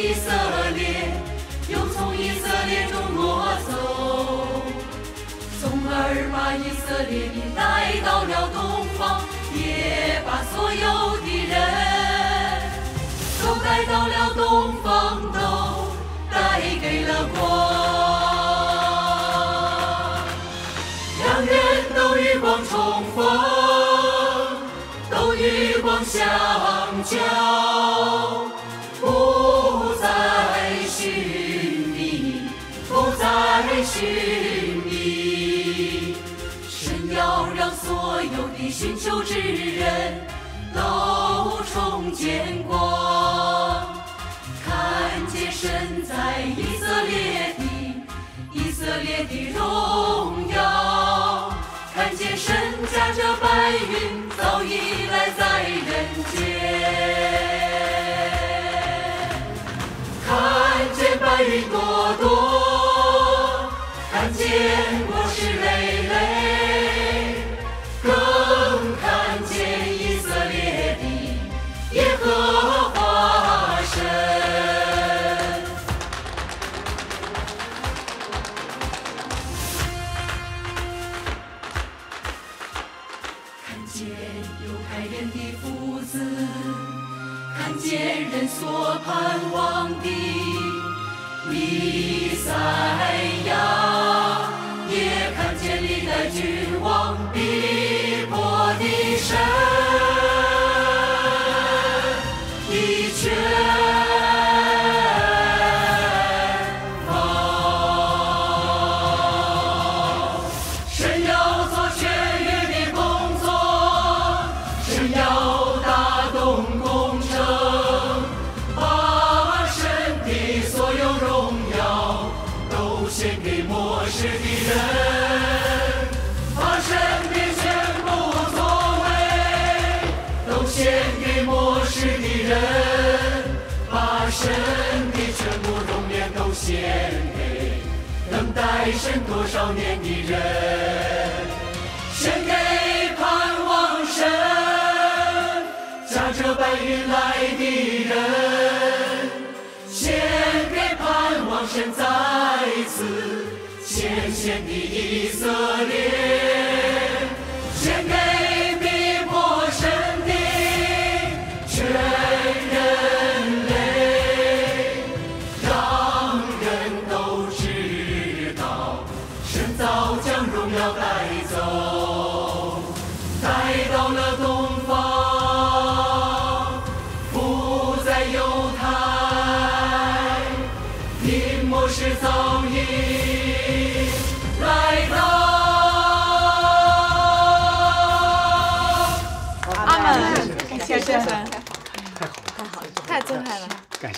以色列，又从以色列中挪走，从而把以色列民带到了东方，也把所有的人都带到了东方，都带给了光。两人都与光重逢，都与光相交。来寻觅，神要让所有的寻求之人都重见光，看见身在以色列的以色列的荣耀，看见神驾着白云早已来在人间，看见白云朵朵。我是。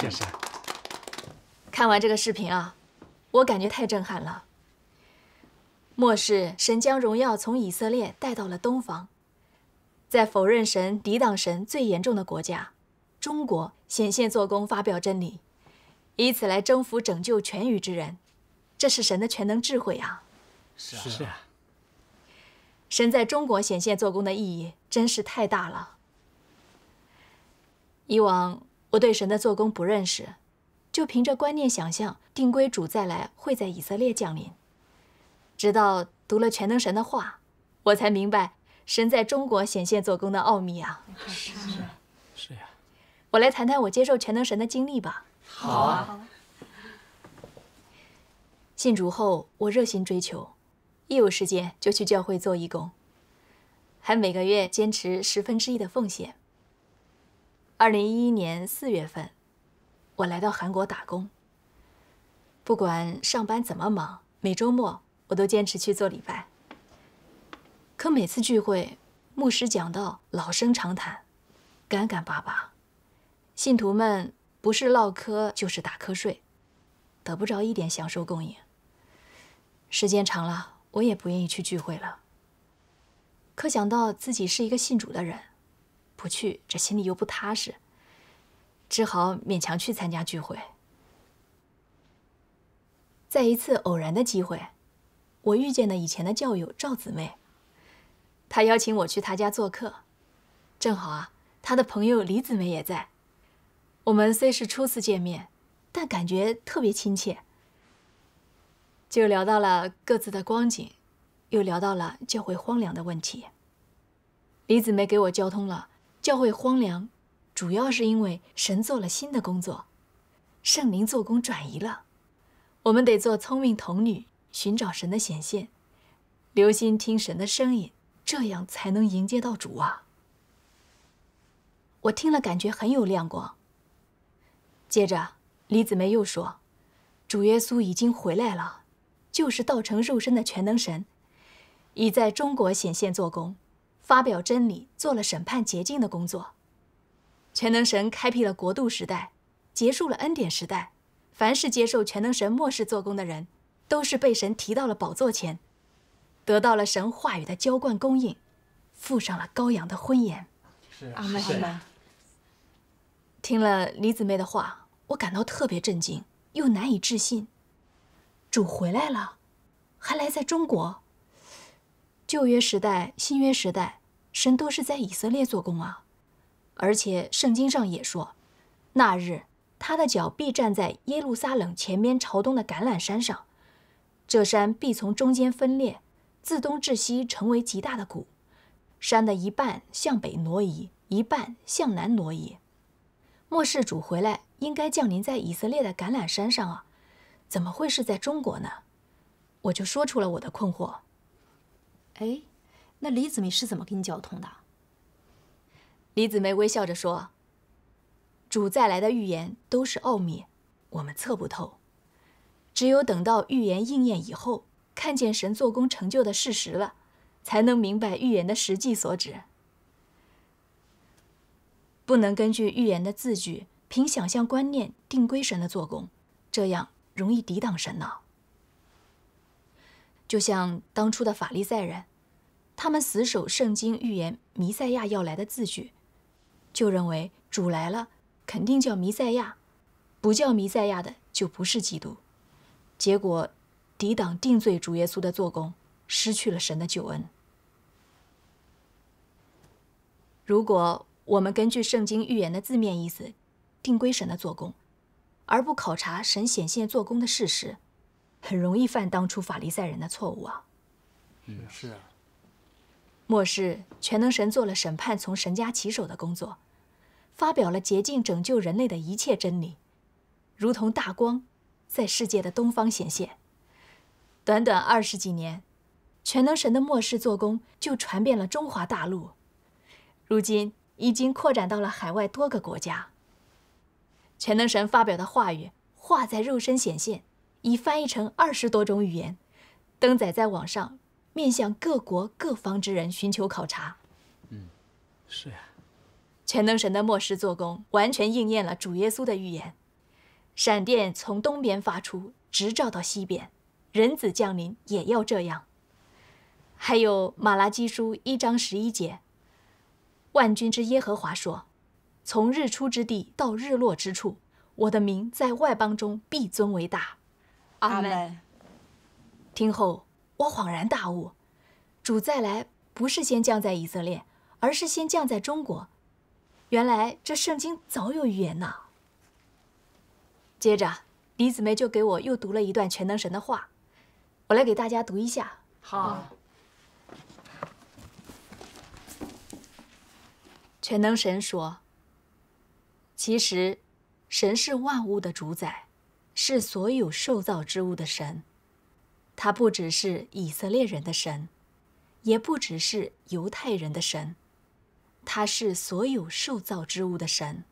先生，看完这个视频啊，我感觉太震撼了。末世神将荣耀从以色列带到了东方，在否认神、抵挡神最严重的国家——中国显现做工，发表真理，以此来征服、拯救全宇之人。这是神的全能智慧啊！是啊，是啊。神在中国显现做工的意义真是太大了。以往。我对神的做工不认识，就凭着观念想象，定规主再来会在以色列降临。直到读了全能神的话，我才明白神在中国显现做工的奥秘啊！是，是呀。我来谈谈我接受全能神的经历吧。好啊。信主后，我热心追求，一有时间就去教会做义工，还每个月坚持十分之一的奉献。二零一一年四月份，我来到韩国打工。不管上班怎么忙，每周末我都坚持去做礼拜。可每次聚会，牧师讲道老生常谈，干干巴巴，信徒们不是唠嗑就是打瞌睡，得不着一点享受供应。时间长了，我也不愿意去聚会了。可想到自己是一个信主的人。不去，这心里又不踏实，只好勉强去参加聚会。在一次偶然的机会，我遇见了以前的教友赵姊妹，她邀请我去她家做客，正好啊，她的朋友李子梅也在。我们虽是初次见面，但感觉特别亲切，就聊到了各自的光景，又聊到了教会荒凉的问题。李子梅给我交通了。教会荒凉，主要是因为神做了新的工作，圣灵做工转移了，我们得做聪明童女，寻找神的显现，留心听神的声音，这样才能迎接到主啊。我听了感觉很有亮光。接着李子梅又说，主耶稣已经回来了，就是道成肉身的全能神，已在中国显现做工。发表真理，做了审判洁净的工作。全能神开辟了国度时代，结束了恩典时代。凡是接受全能神末世做工的人，都是被神提到了宝座前，得到了神话语的浇灌供应，附上了羔羊的婚宴。阿妹们，听了李姊妹的话，我感到特别震惊，又难以置信。主回来了，还来在中国。旧约时代，新约时代。神都是在以色列做工啊，而且圣经上也说，那日他的脚必站在耶路撒冷前面朝东的橄榄山上，这山必从中间分裂，自东至西成为极大的谷，山的一半向北挪移，一半向南挪移。末世主回来应该降临在以色列的橄榄山上啊，怎么会是在中国呢？我就说出了我的困惑。哎。那李子梅是怎么跟你交通的？李子梅微笑着说：“主再来的预言都是奥秘，我们测不透。只有等到预言应验以后，看见神做工成就的事实了，才能明白预言的实际所指。不能根据预言的字句，凭想象观念定规神的做工，这样容易抵挡神呢。就像当初的法利赛人。”他们死守圣经预言弥赛亚要来的字句，就认为主来了肯定叫弥赛亚，不叫弥赛亚的就不是基督，结果抵挡定罪主耶稣的做工，失去了神的救恩。如果我们根据圣经预言的字面意思，定规神的做工，而不考察神显现做工的事实，很容易犯当初法利赛人的错误啊。嗯，是啊。末世，全能神做了审判从神家起手的工作，发表了竭尽拯救人类的一切真理，如同大光，在世界的东方显现。短短二十几年，全能神的末世做工就传遍了中华大陆，如今已经扩展到了海外多个国家。全能神发表的话语化在肉身显现，已翻译成二十多种语言，登载在网上。面向各国各方之人寻求考察。嗯，是呀。全能神的末世做工完全应验了主耶稣的预言：闪电从东边发出，直照到西边；人子降临也要这样。还有《马拉基书》一章十一节，万军之耶和华说：“从日出之地到日落之处，我的名在外邦中必尊为大。”阿门。听后。我恍然大悟，主再来不是先降在以色列，而是先降在中国。原来这圣经早有预言呐。接着，李子梅就给我又读了一段全能神的话，我来给大家读一下。好。全能神说：“其实，神是万物的主宰，是所有受造之物的神。”他不只是以色列人的神，也不只是犹太人的神，他是所有受造之物的神。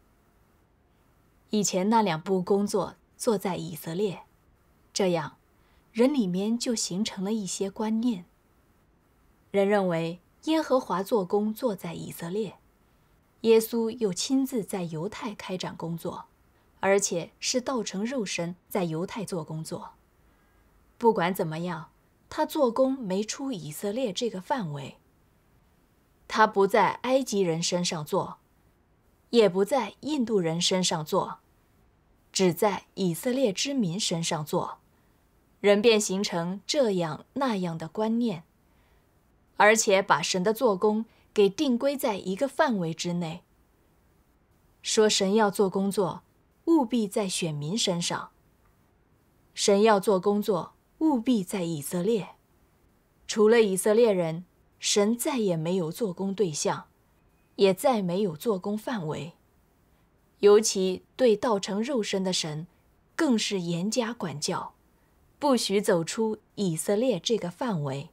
以前那两部工作做在以色列，这样，人里面就形成了一些观念。人认为耶和华做工做在以色列，耶稣又亲自在犹太开展工作，而且是道成肉身在犹太做工作。不管怎么样，他做工没出以色列这个范围。他不在埃及人身上做，也不在印度人身上做，只在以色列之民身上做，人便形成这样那样的观念，而且把神的做工给定规在一个范围之内。说神要做工作，务必在选民身上。神要做工作。务必在以色列，除了以色列人，神再也没有做工对象，也再没有做工范围。尤其对道成肉身的神，更是严加管教，不许走出以色列这个范围。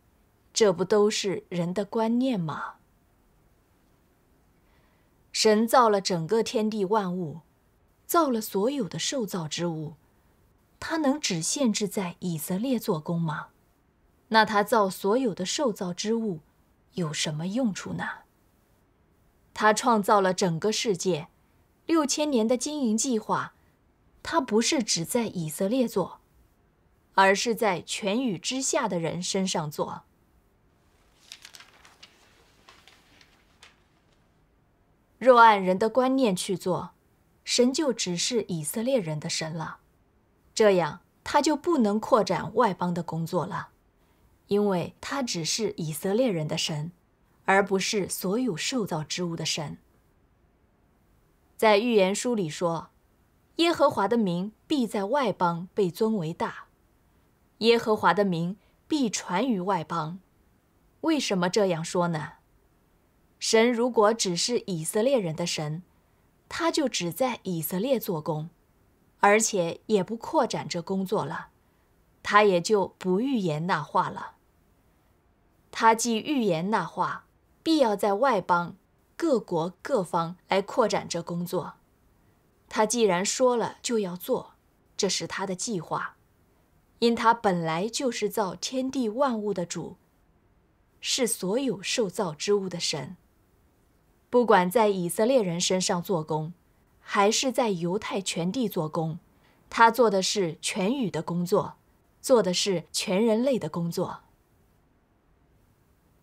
这不都是人的观念吗？神造了整个天地万物，造了所有的受造之物。他能只限制在以色列做工吗？那他造所有的受造之物有什么用处呢？他创造了整个世界，六千年的经营计划，他不是只在以色列做，而是在全宇之下的人身上做。若按人的观念去做，神就只是以色列人的神了。这样他就不能扩展外邦的工作了，因为他只是以色列人的神，而不是所有受造之物的神。在预言书里说，耶和华的名必在外邦被尊为大，耶和华的名必传于外邦。为什么这样说呢？神如果只是以色列人的神，他就只在以色列做工。而且也不扩展这工作了，他也就不预言那话了。他既预言那话，必要在外邦各国各方来扩展这工作。他既然说了就要做，这是他的计划，因他本来就是造天地万物的主，是所有受造之物的神。不管在以色列人身上做工。还是在犹太全地做工，他做的是全宇的工作，做的是全人类的工作。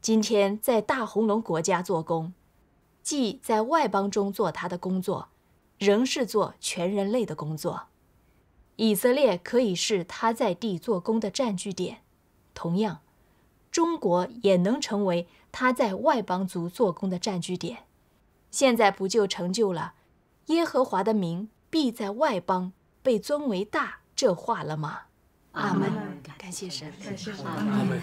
今天在大红龙国家做工，既在外邦中做他的工作，仍是做全人类的工作。以色列可以是他在地做工的占据点，同样，中国也能成为他在外邦族做工的占据点。现在不就成就了？耶和华的名必在外邦被尊为大，这话了吗？阿门，感谢神。感谢阿门。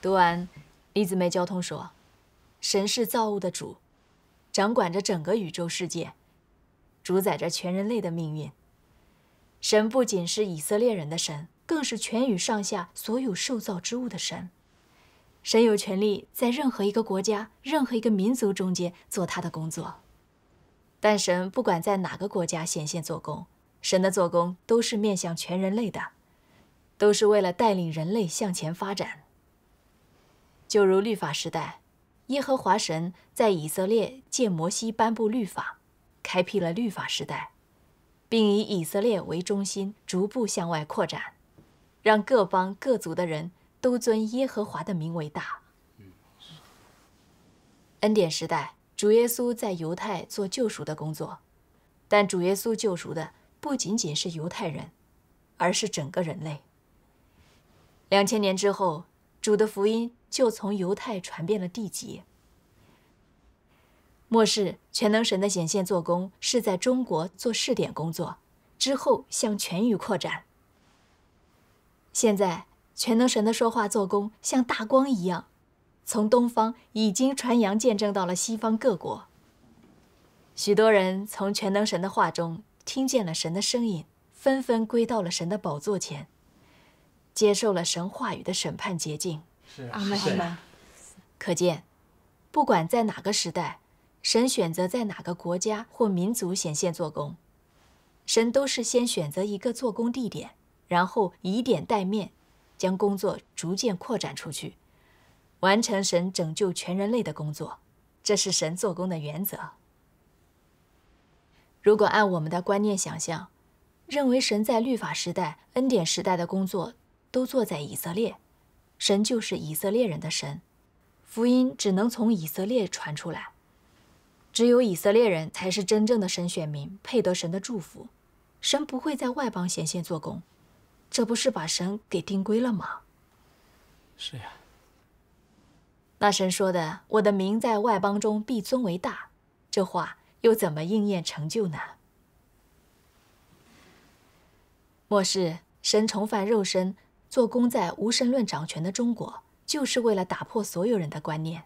读完，李子梅交通说：神是造物的主，掌管着整个宇宙世界，主宰着全人类的命运。神不仅是以色列人的神，更是全宇上下所有受造之物的神。神有权利在任何一个国家、任何一个民族中间做他的工作，但神不管在哪个国家显现做工，神的做工都是面向全人类的，都是为了带领人类向前发展。就如律法时代，耶和华神在以色列借摩西颁布律法，开辟了律法时代，并以以色列为中心逐步向外扩展，让各方各族的人。都尊耶和华的名为大。恩典时代，主耶稣在犹太做救赎的工作，但主耶稣救赎的不仅仅是犹太人，而是整个人类。两千年之后，主的福音就从犹太传遍了地极。末世全能神的显现做工是在中国做试点工作，之后向全域扩展。现在。全能神的说话做工像大光一样，从东方已经传扬见证到了西方各国。许多人从全能神的话中听见了神的声音，纷纷归到了神的宝座前，接受了神话语的审判洁净。是啊，是啊。可见，不管在哪个时代，神选择在哪个国家或民族显现做工，神都是先选择一个做工地点，然后以点带面。将工作逐渐扩展出去，完成神拯救全人类的工作，这是神做工的原则。如果按我们的观念想象，认为神在律法时代、恩典时代的工作都做在以色列，神就是以色列人的神，福音只能从以色列传出来，只有以色列人才是真正的神选民，配得神的祝福，神不会在外邦显现做工。这不是把神给定规了吗？是呀。那神说的“我的名在外邦中必尊为大”，这话又怎么应验成就呢？末世，神重返肉身做工，在无神论掌权的中国，就是为了打破所有人的观念，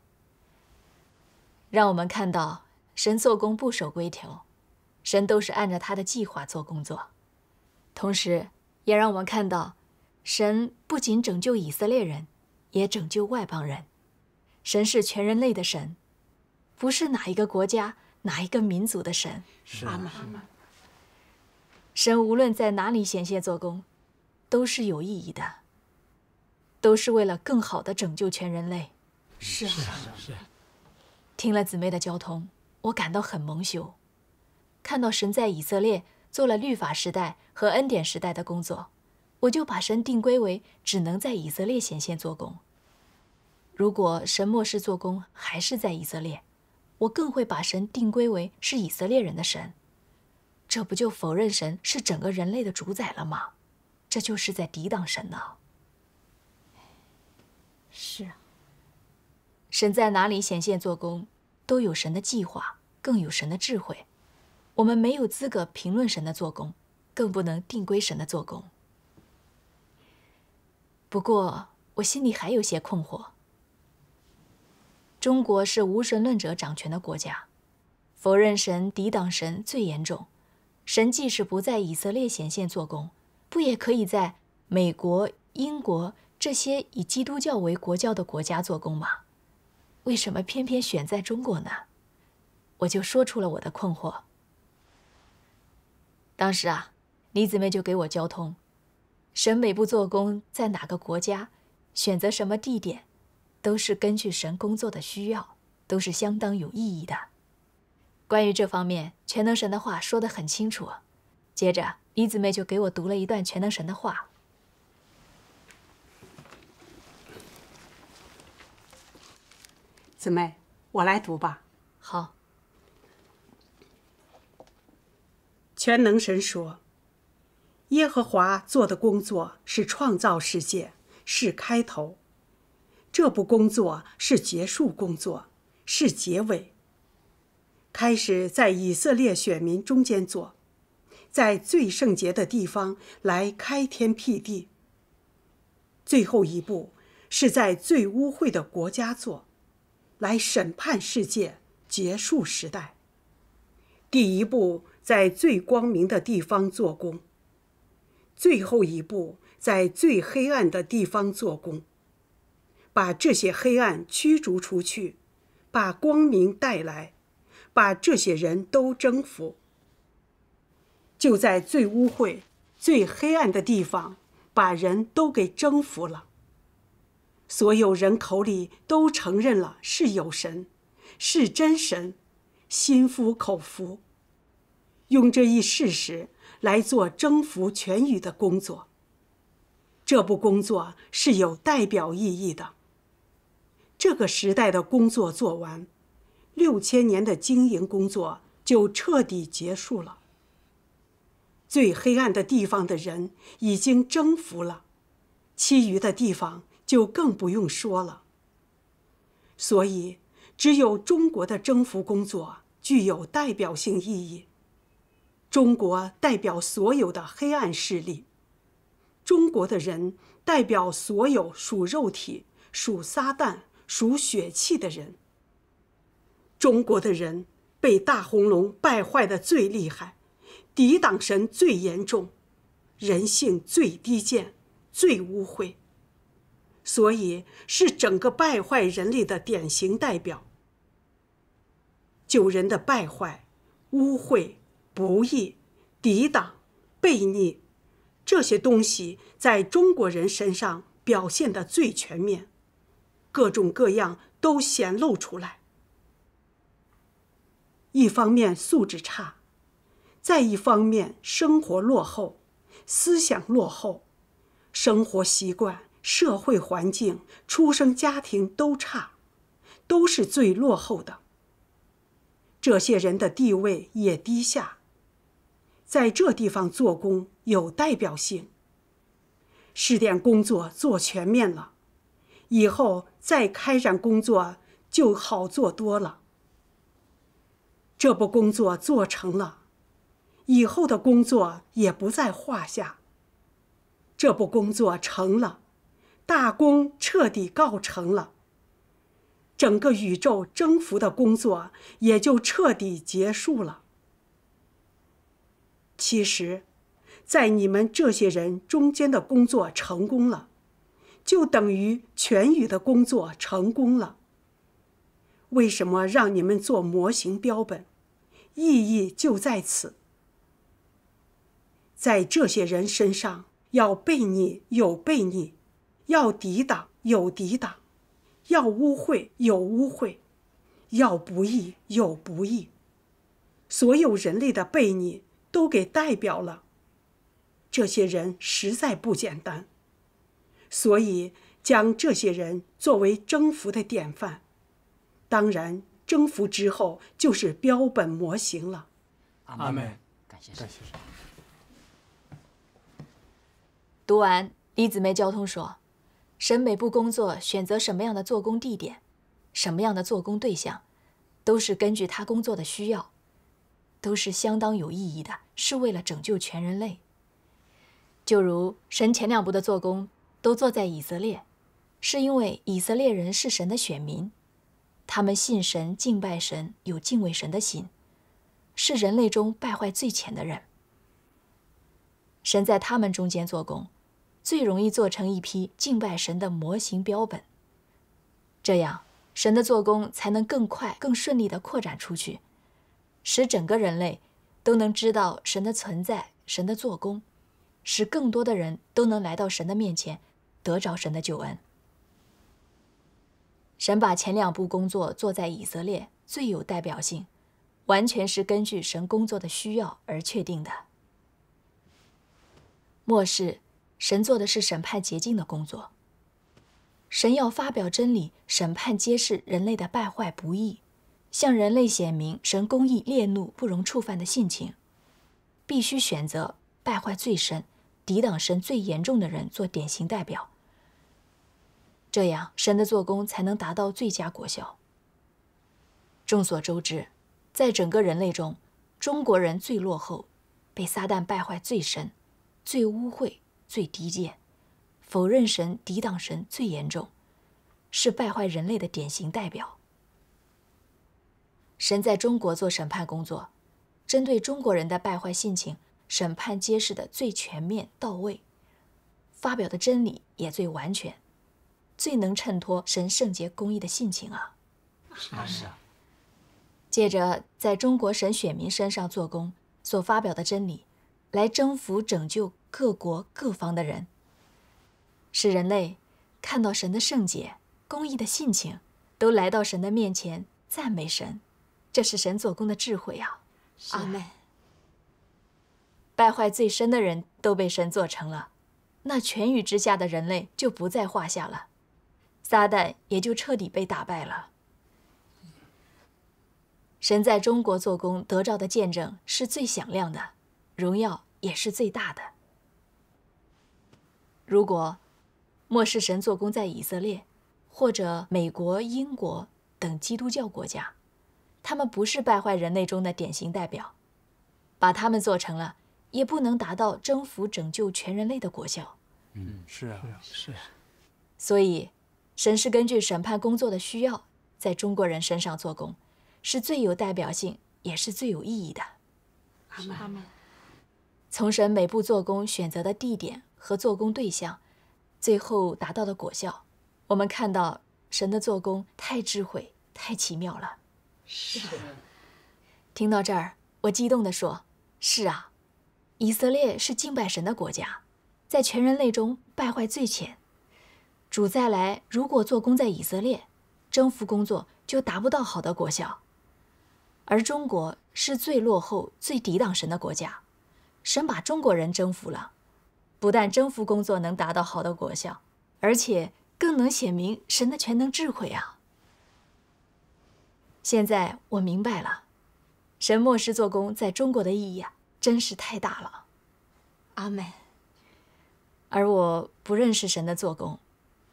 让我们看到神做工不守规条，神都是按照他的计划做工作，同时。也让我们看到，神不仅拯救以色列人，也拯救外邦人。神是全人类的神，不是哪一个国家、哪一个民族的神。阿阿门。神无论在哪里显现做工，都是有意义的，都是为了更好的拯救全人类。是啊是啊是。听了姊妹的交通，我感到很蒙羞，看到神在以色列。做了律法时代和恩典时代的工作，我就把神定规为只能在以色列显现做工。如果神末世做工还是在以色列，我更会把神定规为是以色列人的神，这不就否认神是整个人类的主宰了吗？这就是在抵挡神呢。是啊，神在哪里显现做工，都有神的计划，更有神的智慧。我们没有资格评论神的做工，更不能定规神的做工。不过我心里还有些困惑：中国是无神论者掌权的国家，否认神、抵挡神最严重。神即使不在以色列显现做工，不也可以在美国、英国这些以基督教为国教的国家做工吗？为什么偏偏选在中国呢？我就说出了我的困惑。当时啊，李姊妹就给我交通，神每步做工在哪个国家，选择什么地点，都是根据神工作的需要，都是相当有意义的。关于这方面，全能神的话说得很清楚。接着，李姊妹就给我读了一段全能神的话。姊妹，我来读吧。好。全能神说：“耶和华做的工作是创造世界，是开头；这部工作是结束工作，是结尾。开始在以色列选民中间做，在最圣洁的地方来开天辟地。最后一步是在最污秽的国家做，来审判世界，结束时代。第一步。”在最光明的地方做工，最后一步在最黑暗的地方做工，把这些黑暗驱逐出去，把光明带来，把这些人都征服。就在最污秽、最黑暗的地方，把人都给征服了。所有人口里都承认了是有神，是真神，心服口服。用这一事实来做征服全宇的工作。这部工作是有代表意义的。这个时代的工作做完，六千年的经营工作就彻底结束了。最黑暗的地方的人已经征服了，其余的地方就更不用说了。所以，只有中国的征服工作具有代表性意义。中国代表所有的黑暗势力，中国的人代表所有属肉体、属撒旦、属血气的人。中国的人被大红龙败坏的最厉害，抵挡神最严重，人性最低贱、最污秽，所以是整个败坏人类的典型代表。九人的败坏、污秽。不义、抵挡、悖逆，这些东西在中国人身上表现的最全面，各种各样都显露出来。一方面素质差，再一方面生活落后，思想落后，生活习惯、社会环境、出生家庭都差，都是最落后的。这些人的地位也低下。在这地方做工有代表性。试点工作做全面了，以后再开展工作就好做多了。这部工作做成了，以后的工作也不在话下。这部工作成了，大功彻底告成了。整个宇宙征服的工作也就彻底结束了。其实，在你们这些人中间的工作成功了，就等于全宇的工作成功了。为什么让你们做模型标本？意义就在此。在这些人身上，要悖逆有悖逆，要抵挡有抵挡，要污秽有污秽，要不义有不义。所有人类的悖逆。都给代表了，这些人实在不简单，所以将这些人作为征服的典范。当然，征服之后就是标本模型了。阿妹，感谢感谢读完李子梅交通说，沈美部工作，选择什么样的做工地点，什么样的做工对象，都是根据他工作的需要。都是相当有意义的，是为了拯救全人类。就如神前两步的做工都做在以色列，是因为以色列人是神的选民，他们信神、敬拜神、有敬畏神的心，是人类中败坏最浅的人。神在他们中间做工，最容易做成一批敬拜神的模型标本，这样神的做工才能更快、更顺利地扩展出去。使整个人类都能知道神的存在、神的做工，使更多的人都能来到神的面前，得着神的救恩。神把前两步工作做在以色列最有代表性，完全是根据神工作的需要而确定的。末世，神做的是审判洁净的工作。神要发表真理，审判揭示人类的败坏不易。向人类显明神公义、烈怒不容触犯的性情，必须选择败坏最深、抵挡神最严重的人做典型代表。这样，神的做工才能达到最佳果效。众所周知，在整个人类中，中国人最落后，被撒旦败坏最深、最污秽、最低贱，否认神、抵挡神最严重，是败坏人类的典型代表。神在中国做审判工作，针对中国人的败坏性情，审判揭示的最全面到位，发表的真理也最完全，最能衬托神圣洁公义的性情啊！是啊。借着在中国神选民身上做工所发表的真理，来征服拯救各国各方的人，使人类看到神的圣洁公义的性情，都来到神的面前赞美神。这是神做工的智慧呀！阿妹，败坏最深的人都被神做成了，那全宇之下的人类就不在话下了，撒旦也就彻底被打败了。神在中国做工得着的见证是最响亮的，荣耀也是最大的。如果末世神做工在以色列，或者美国、英国等基督教国家。他们不是败坏人类中的典型代表，把他们做成了，也不能达到征服、拯救全人类的果效。嗯，是啊，是啊。所以，神是根据审判工作的需要，在中国人身上做工，是最有代表性，也是最有意义的。阿门。从神每步做工选择的地点和做工对象，最后达到的果效，我们看到神的做工太智慧、太奇妙了。是。听到这儿，我激动地说：“是啊，以色列是敬拜神的国家，在全人类中败坏最浅。主再来如果做工在以色列，征服工作就达不到好的果效。而中国是最落后、最抵挡神的国家，神把中国人征服了，不但征服工作能达到好的果效，而且更能显明神的全能智慧啊。”现在我明白了，神默示做工在中国的意义啊，真是太大了，阿门。而我不认识神的做工，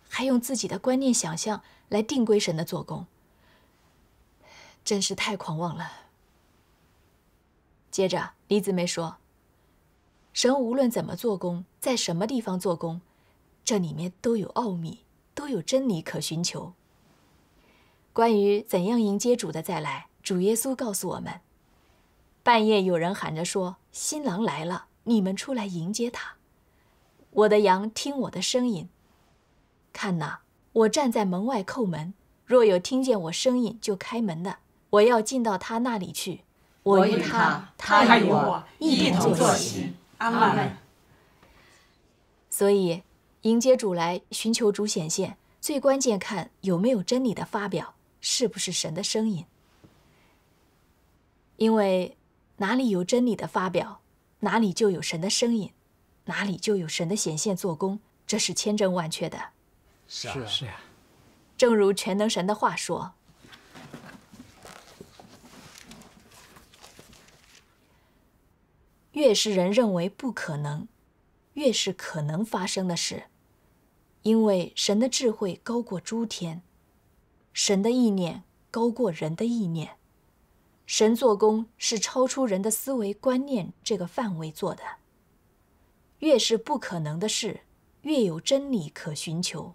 还用自己的观念想象来定规神的做工，真是太狂妄了。接着李子梅说：“神无论怎么做工，在什么地方做工，这里面都有奥秘，都有真理可寻求。”关于怎样迎接主的再来，主耶稣告诉我们：“半夜有人喊着说，新郎来了，你们出来迎接他。我的羊听我的声音，看哪，我站在门外叩门，若有听见我声音就开门的，我要进到他那里去，我与他，他与我一同坐席。”阿门。所以，迎接主来，寻求主显现，最关键看有没有真理的发表。是不是神的声音？因为哪里有真理的发表，哪里就有神的声音，哪里就有神的显现做工，这是千真万确的。是啊，是啊。正如全能神的话说：“越是人认为不可能，越是可能发生的事，因为神的智慧高过诸天。”神的意念高过人的意念，神做工是超出人的思维观念这个范围做的。越是不可能的事，越有真理可寻求；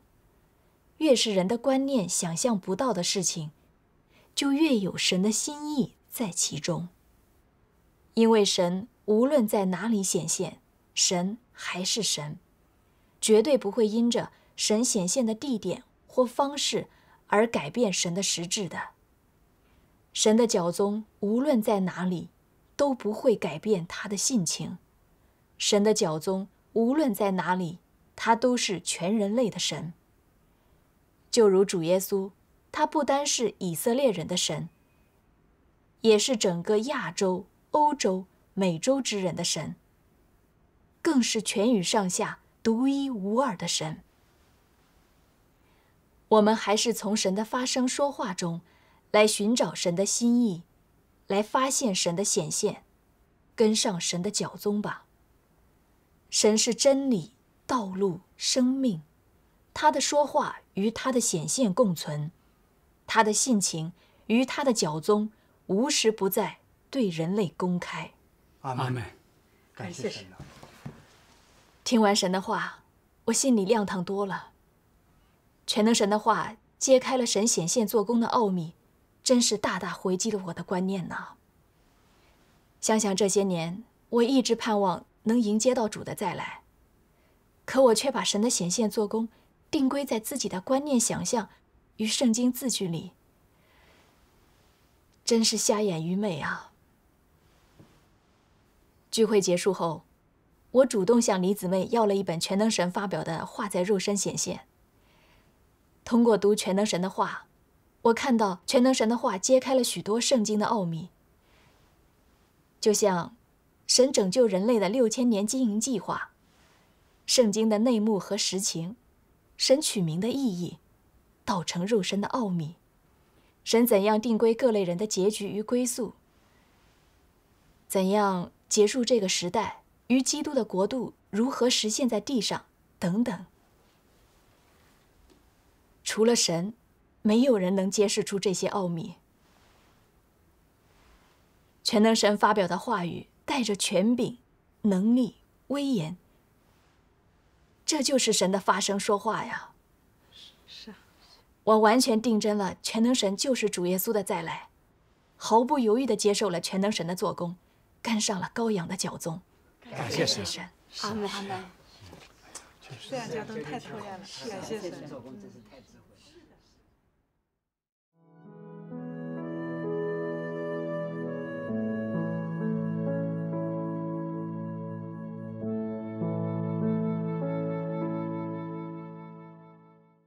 越是人的观念想象不到的事情，就越有神的心意在其中。因为神无论在哪里显现，神还是神，绝对不会因着神显现的地点或方式。而改变神的实质的，神的教宗无论在哪里，都不会改变他的性情。神的教宗无论在哪里，他都是全人类的神。就如主耶稣，他不单是以色列人的神，也是整个亚洲、欧洲、美洲之人的神，更是全宇上下独一无二的神。我们还是从神的发声说话中，来寻找神的心意，来发现神的显现，跟上神的脚踪吧。神是真理、道路、生命，他的说话与他的显现共存，他的性情与他的脚踪无时不在对人类公开。阿门。感谢神。听完神的话，我心里亮堂多了。全能神的话揭开了神显现做工的奥秘，真是大大回击了我的观念呐！想想这些年，我一直盼望能迎接到主的再来，可我却把神的显现做工定归在自己的观念想象与圣经字句里，真是瞎眼愚昧啊！聚会结束后，我主动向李姊妹要了一本全能神发表的《画在肉身显现》。通过读全能神的话，我看到全能神的话揭开了许多圣经的奥秘，就像神拯救人类的六千年经营计划、圣经的内幕和实情、神取名的意义、道成肉身的奥秘、神怎样定规各类人的结局与归宿、怎样结束这个时代与基督的国度如何实现在地上等等。除了神，没有人能揭示出这些奥秘。全能神发表的话语带着权柄、能力、威严，这就是神的发声说话呀！是我完全定真了，全能神就是主耶稣的再来，毫不犹豫的接受了全能神的做工，跟上了羔羊的脚踪。谢神，阿门阿门。这两家都太突然了，是啊，谢神。